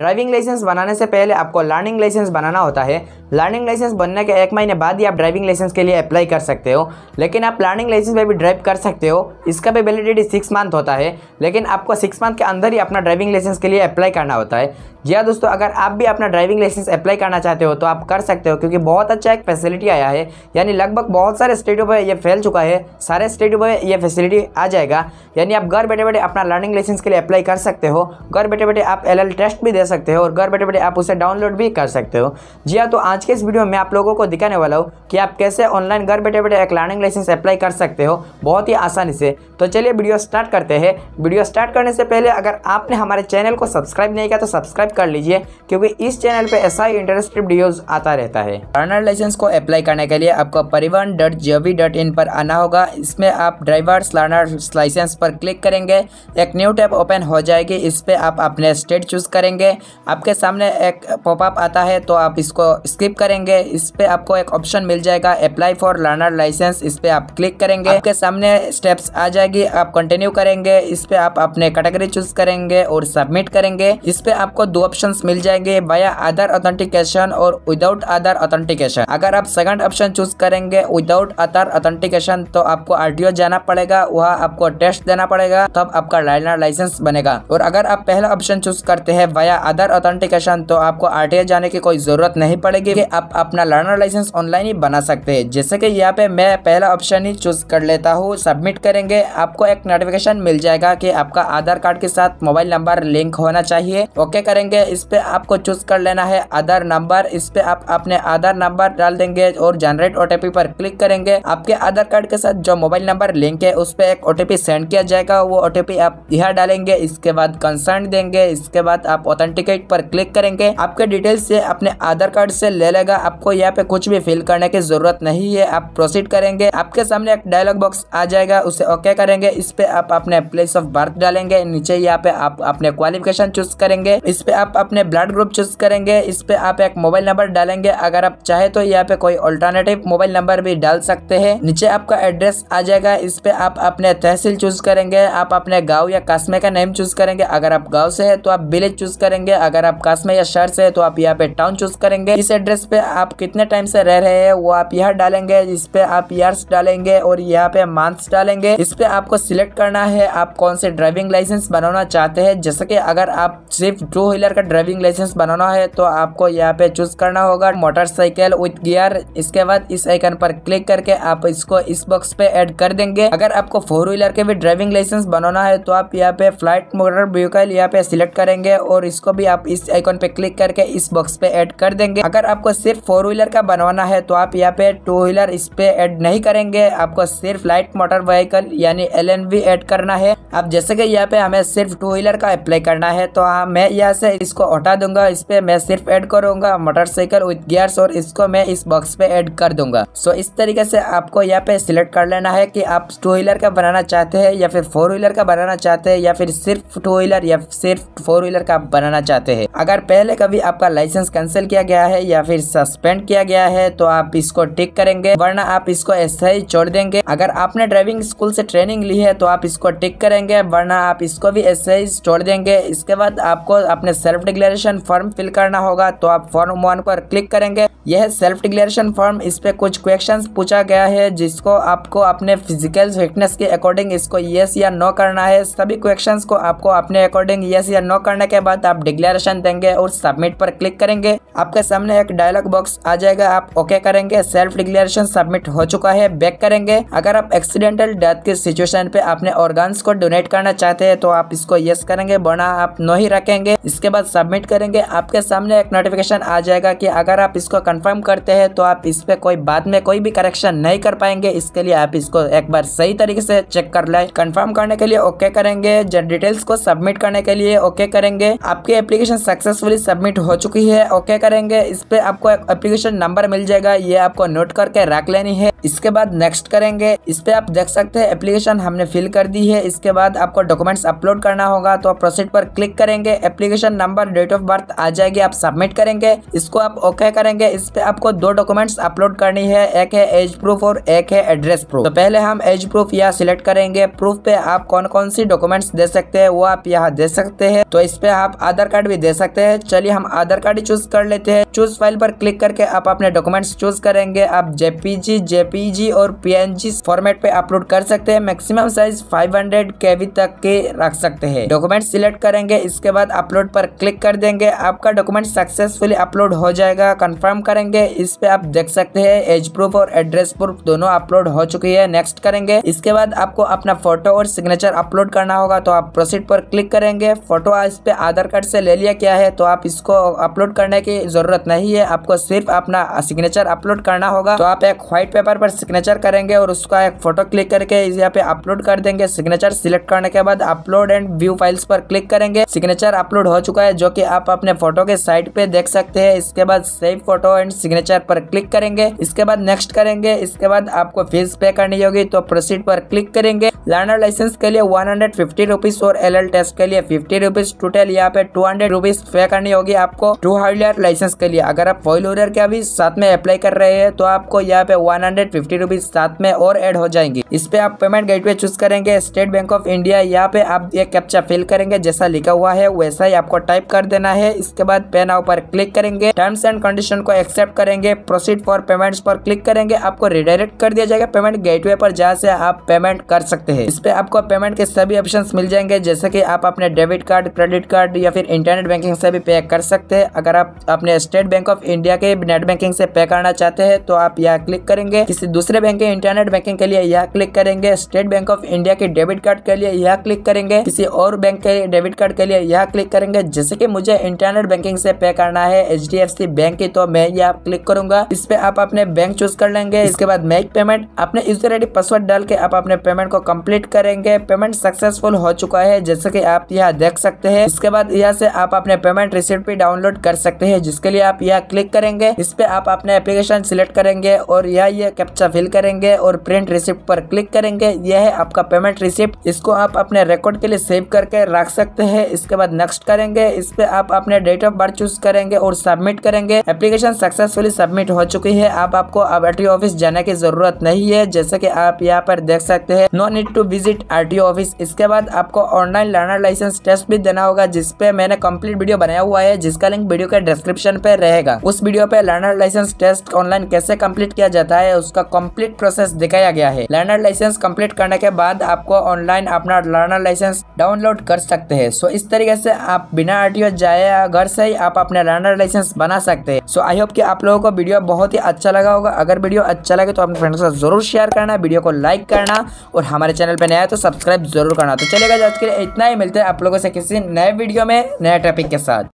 driving licence बनाने से पहले आपको लर्निंग लाइसेंस बनाना होता है लर्निंग लाइसेंस बनने के एक महीने बाद ही आप ड्राइविंग लाइसेंस के लिए अप्लाई कर सकते हो लेकिन आप लर्निंग लाइसेंस में भी ड्राइव कर सकते हो इसका भी वैलिडिटी सिक्स मंथ होता है लेकिन आपको सिक्स मंथ के अंदर ही अपना ड्राइविंग लाइसेंस के लिए अप्लाई करना होता है जी दोस्तों अगर आप भी अपना ड्राइविंग लाइसेंस अप्लाई करना चाहते हो तो आप कर सकते हो क्योंकि बहुत अच्छा एक फैसिलिटी आया है यानी लगभग बहुत सारे स्टेटों पर यह फैल चुका है सारे स्टेटों पर यह फैसिलिटी आ जाएगा यानी आप घर बैठे बैठे अपना लर्निंग लाइसेंस के लिए अप्लाई कर सकते हो घर बैठे बैठे आप एल टेस्ट भी दे सकते हो और घर बैठे बैठे आप उसे डाउनलोड भी कर सकते हो जी हाँ तो आज के इस वीडियो में मैं आप लोगों को दिखाने वाला हूँ कि आप कैसे ऑनलाइन घर बैठे बैठे एक लर्निंग लाइसेंस अप्लाई कर सकते हो बहुत ही आसानी से तो चलिए वीडियो स्टार्ट करते हैं वीडियो स्टार्ट करने से पहले अगर आपने हमारे चैनल को सब्सक्राइब नहीं किया तो सब्सक्राइब कर लीजिए क्योंकि इस चैनल पर ऐसा ही इंटरेस्टिव वीडियोज आता रहता है लर्नर लाइसेंस को अप्लाई करने के लिए आपको परिवहन डॉट जी डॉट इन पर आना होगा इसमें आप ड्राइवर्स लर्नर्स लाइसेंस पर क्लिक करेंगे एक न्यू टैब ओपन हो जाएगी इस पर आप अपने स्टेट चूज़ करेंगे आपके सामने एक पॉपअप आता है तो आप इसको स्किप करेंगे इस पर आपको एक ऑप्शन मिल जाएगा अप्लाई फॉर लर्नर लाइसेंस इस पर आप क्लिक करेंगे आपके सामने स्टेप्स आ जाएगी आप कंटिन्यू करेंगे इस पर आप अपने कैटेगरी चूज करेंगे और सबमिट करेंगे इस पर आपको दो ऑप्शन मिल जाएंगे बाया आधार ऑथेंटिकेशन और विदाउट आधार ऑथेंटिकेशन अगर आप सेकंड ऑप्शन चूज करेंगे विदाउट आधार ऑथेंटिकेशन तो आपको आर जाना पड़ेगा वहाँ आपको टेस्ट देना पड़ेगा तब आपका लर्नर लाइसेंस बनेगा और अगर आप पहला ऑप्शन चूज करते हैं वाया आधार ऑथेंटिकेशन तो आपको आर जाने की कोई ज़रूरत नहीं पड़ेगी आप अपना लर्नर लाइसेंस ऑनलाइन ही बना सकते हैं जैसे कि यहाँ पे मैं पहला ऑप्शन ही चूज कर लेता हूँ सबमिट करेंगे आपको एक नोटिफिकेशन मिल जाएगा कि आपका आधार कार्ड के साथ मोबाइल नंबर लिंक होना चाहिए ओके करेंगे इस पे आपको चूज कर लेना है आधार नंबर इस पे आप अपने आधार नंबर डाल देंगे और जनरेट ओटीपी पर क्लिक करेंगे आपके आधार कार्ड के साथ जो मोबाइल नंबर लिंक है उस पर एक ओटीपी सेंड किया जाएगा वो ओटीपी आप यहाँ डालेंगे इसके बाद कंसर्न देंगे इसके बाद आप ऑथेंटिक टिकट पर क्लिक करेंगे आपके डिटेल्स से अपने आधार कार्ड से ले लेगा आपको यहाँ पे कुछ भी फिल करने की जरूरत नहीं है आप प्रोसीड करेंगे आपके सामने एक डायलॉग बॉक्स आ जाएगा उसे ओके करेंगे इस पे आप अपने प्लेस ऑफ बर्थ डालेंगे नीचे यहाँ पे आप अपने क्वालिफिकेशन चूज करेंगे इस पे आप अपने ब्लड ग्रुप चूज करेंगे इस पे आप एक मोबाइल नंबर डालेंगे अगर आप चाहे तो यहाँ पे कोई ऑल्टरनेटिव मोबाइल नंबर भी डाल सकते हैं नीचे आपका एड्रेस आ जाएगा इस पे आप अपने तहसील चूज करेंगे आप अपने गाँव या कस्बे का नेम चूज करेंगे अगर आप गाँव से है तो आप विलेज चूज करेंगे करेंगे अगर आप कस्म या शहर से तो आप यहाँ पे टाउन चूज करेंगे इस एड्रेस पे आप कितने टाइम से रह रहे हैं वो आप यहाँ डालेंगे इस पे आप ईयर्स डालेंगे और यहाँ पे मंथ्स डालेंगे इस पे आपको सिलेक्ट करना है आप कौन से ड्राइविंग लाइसेंस बनाना चाहते हैं जैसे कि अगर आप सिर्फ टू व्हीलर का ड्राइविंग लाइसेंस बनाना है तो आपको यहाँ पे चूज करना होगा मोटरसाइकिल विथ गियर इसके बाद इस आइकन पर क्लिक करके आप इसको इस बॉक्स पे एड कर देंगे अगर आपको फोर व्हीलर के भी ड्राइविंग लाइसेंस बनाना है तो आप यहाँ पे फ्लाइट मोटर व्हीकल यहाँ पे सिलेक्ट करेंगे और इसको भी आप इस आइकॉन पे क्लिक करके इस बॉक्स पे ऐड कर देंगे अगर आपको सिर्फ फोर व्हीलर का बनवाना है तो आप यहाँ पे टू व्हीलर इस पे ऐड नहीं करेंगे आपको सिर्फ लाइट मोटर व्हीकल यानी एल ऐड करना है अब जैसे कि यहाँ पे हमें सिर्फ टू व्हीलर का अप्लाई करना है तो हाँ मैं यहाँ से इसको हटा दूंगा इस पे मैं सिर्फ ऐड करूंगा मोटरसाइकिल विद गियर्स और इसको मैं इस बॉक्स पे ऐड कर दूंगा सो इस तरीके से आपको यहाँ पे सिलेक्ट कर लेना है कि आप टू व्हीलर का बनाना चाहते हैं या फिर फोर व्हीलर का बनाना चाहते हैं या फिर सिर्फ टू व्हीलर या सिर्फ फोर व्हीलर का बनाना चाहते हैं अगर पहले कभी आपका लाइसेंस कैंसिल किया गया है या फिर सस्पेंड किया गया है तो आप इसको टिक करेंगे वरना आप इसको ऐसा ही छोड़ देंगे अगर आपने ड्राइविंग स्कूल से ट्रेनिंग ली है तो आप इसको टिक करेंगे वरना आप इसको भी ऐसे ही छोड़ देंगे इसके बाद आपको अपने सेल्फ डिक्लेरेशन फॉर्म फिल करना होगा तो आप फॉर्म वन पर क्लिक करेंगे यह सेल्फ डिक्लेरेशन फॉर्म इस पर कुछ क्वेश्चन पूछा गया है जिसको आपको अपने फिजिकल फिटनेस के अकॉर्डिंग इसको येस या नो करना है सभी क्वेश्चन को आपको अपने अकॉर्डिंग येस या नो करने के बाद आप डिक्लेरेशन देंगे और सबमिट पर क्लिक करेंगे आपके सामने एक डायलॉग बॉक्स आ जाएगा आप ओके okay करेंगे सेल्फ डिक्लेरेशन सबमिट हो चुका है बैक करेंगे अगर आप एक्सीडेंटल डेथ की सिचुएशन पे अपने ऑर्गन्स को डोनेट करना चाहते हैं तो आप इसको येस करेंगे बना आप नो ही रखेंगे इसके बाद सबमिट करेंगे आपके सामने एक नोटिफिकेशन आ जाएगा कि अगर आप इसको कंफर्म करते हैं तो आप इस पर कोई बाद में कोई भी करेक्शन नहीं कर पाएंगे इसके लिए आप इसको एक बार सही तरीके से चेक कर लें कंफर्म करने के लिए ओके करेंगे डिटेल्स को सबमिट करने के लिए ओके करेंगे आपकी एप्लीकेशन सक्सेसफुली सबमिट हो चुकी है ओके करेंगे इस पे आपको एक एप्लीकेशन नंबर मिल जाएगा ये आपको नोट करके रख लेनी है इसके बाद नेक्स्ट करेंगे इस पे आप देख सकते हैं एप्लीकेशन हमने फिल कर दी है इसके बाद आपको डॉक्यूमेंट्स अपलोड करना होगा तो प्रोसीड पर क्लिक करेंगे application number date of birth आ जाएगी आप सबमिट करेंगे इसको आप ओके करेंगे इस इस पे आपको दो डॉक्यूमेंट्स अपलोड करनी है एक है एज प्रूफ और एक है एड्रेस प्रूफ तो पहले हम एज प्रूफ यहाँ सिलेक्ट करेंगे प्रूफ पे आप कौन कौन सी डॉक्यूमेंट्स दे सकते हैं वो आप यहाँ दे सकते हैं तो इस पे आप आधार कार्ड भी दे सकते हैं चलिए हम आधार कार्ड चूज कर लेते हैं चूज फाइल पर क्लिक करके आप अपने डॉक्यूमेंट्स चूज करेंगे आप जेपीजी जेपीजी और पीएनजी फॉर्मेट पे अपलोड कर सकते हैं मैक्सिमम साइज के केवी तक के रख सकते हैं डॉक्यूमेंट सिलेक्ट करेंगे इसके बाद अपलोड पर क्लिक कर देंगे आपका डॉक्यूमेंट सक्सेसफुली अपलोड हो जाएगा कंफर्म कर करेंगे इस पे आप देख सकते हैं एज प्रूफ और एड्रेस प्रूफ दोनों अपलोड हो चुकी है नेक्स्ट करेंगे इसके बाद आपको अपना फोटो और सिग्नेचर अपलोड करना होगा तो आप प्रोसीड पर क्लिक करेंगे फोटो इस पे आधार कार्ड से ले लिया क्या है तो आप इसको अपलोड करने की जरूरत नहीं है आपको सिर्फ अपना सिग्नेचर अपलोड करना होगा तो आप एक व्हाइट पेपर पर सिग्नेचर करेंगे और उसका एक फोटो क्लिक करके यहाँ पे अपलोड कर देंगे सिग्नेचर सिलेक्ट करने के बाद अपलोड एंड व्यू फाइल्स पर क्लिक करेंगे सिग्नेचर अपलोड हो चुका है जो की आप अपने फोटो के साइड पे देख सकते हैं इसके बाद save photo and and signature पर क्लिक करेंगे इसके बाद नेक्स्ट करेंगे इसके बाद आपको फीस पे करनी होगी तो प्रोसीड पर क्लिक करेंगे लर्नर लाइसेंस के लिए वन हंड्रेड फिफ्टी रुपीज और एल एल टेस्ट के लिए फिफ्टी रुपीज टोटल यहाँ पे टू हंड्रेड रुपीज पे करनी होगी आपको टू व्हीलर लाइसेंस के लिए अगर आप फोर व्हीलर के अभी साथ में अप्लाई कर रहे हैं तो आपको यहाँ पे वन हंड्रेड फिफ्टी रुपीज साथ में और एड हो जाएंगी इस पे आप पेमेंट गेटवे चूज करेंगे स्टेट बैंक ऑफ इंडिया यहाँ पे आप ये कैप्चा फिल करेंगे जैसा लिखा हुआ है वैसा ही आपको टाइप कर देना है इसके बाद पे नाउ पर क्लिक करेंगे टर्म्स एंड कंडीशन को एक्सेप्ट करेंगे प्रोसीड फॉर पेमेंट्स पर क्लिक करेंगे आपको रिडायरेक्ट कर दिया जाएगा पेमेंट गेटवे पर जहाँ से आप पेमेंट कर सकते हैं इस पर आपको पेमेंट के सभी ऑप्शन मिल जाएंगे जैसे कि आप अपने डेबिट कार्ड क्रेडिट कार्ड या फिर इंटरनेट बैंकिंग से भी पे कर सकते हैं अगर आप अपने स्टेट बैंक ऑफ इंडिया के नेट बैंकिंग से पे करना चाहते हैं तो आप यहाँ क्लिक करेंगे किसी दूसरे बैंक के इंटरनेट बैंकिंग के लिए यहाँ क्लिक करेंगे स्टेट बैंक ऑफ इंडिया के डेबिट कार्ड के लिए यहाँ क्लिक करेंगे किसी और बैंक के डेबिट कार्ड के लिए यहाँ क्लिक करेंगे जैसे कि मुझे इंटरनेट बैंकिंग से पे करना है एच बैंक की तो मैं ये क्लिक करूंगा इस पे आप अपने बैंक चूज कर लेंगे इसके बाद मेक पेमेंट अपने यूजर आई पासवर्ड डाल के आप अपने पेमेंट को कम्प्लीट करेंगे पेमेंट सक्सेसफुल हो चुका है जैसे की आप यहाँ देख सकते हैं इसके बाद यहाँ से आप अपने पेमेंट रिसिप्ट भी डाउनलोड कर सकते हैं जिसके लिए आप यहाँ क्लिक करेंगे इस पे आप अपने एप्लीकेशन सिलेक्ट करेंगे और यहाँ ये कैप्चा फिल करेंगे और प्रिंट रिसिप्ट पर क्लिक करेंगे यह है आपका पेमेंट रिसिप्ट इसको आप अपने रिकॉर्ड के लिए सेव करके रख सकते हैं इसके बाद नेक्स्ट करेंगे इस पे आप अपने डेट ऑफ बर्थ चूज करेंगे और सबमिट करेंगे एप्लीकेशन सक्सेसफुली सबमिट हो चुकी है आप आपको आर ऑफिस जाने की जरूरत नहीं है जैसे कि आप यहाँ पर देख सकते हैं no need to visit R office इसके बाद आपको ऑनलाइन लर्नर लाइसेंस टेस्ट भी देना होगा जिसपे मैंने कम्प्लीट वीडियो बनाया हुआ है जिसका लिंक वीडियो के डिस्क्रिप्शन पे रहेगा उस वीडियो पे लर्नर लाइसेंस टेस्ट ऑनलाइन कैसे कम्प्लीट किया जाता है उसका कम्प्लीट प्रोसेस दिखाया गया है लर्नर लाइसेंस कम्प्लीट करने के बाद आपको ऑनलाइन अपना लर्नर लाइसेंस डाउनलोड कर सकते हैं सो इस तरीके से आप बिना आर जाए घर से ही आप अपने लर्नर लाइसेंस बना सकते हैं सो आई होप कि आप लोगों को वीडियो बहुत ही अच्छा लगा होगा अगर वीडियो अच्छा लगे तो अपने फ्रेंड्स के साथ जरूर शेयर करना वीडियो को लाइक करना और हमारे चैनल पर नया तो सब्सक्राइब जरूर करना तो चलेगा आज के लिए इतना ही मिलते हैं आप लोगों से किसी नए वीडियो में नए टॉपिक के साथ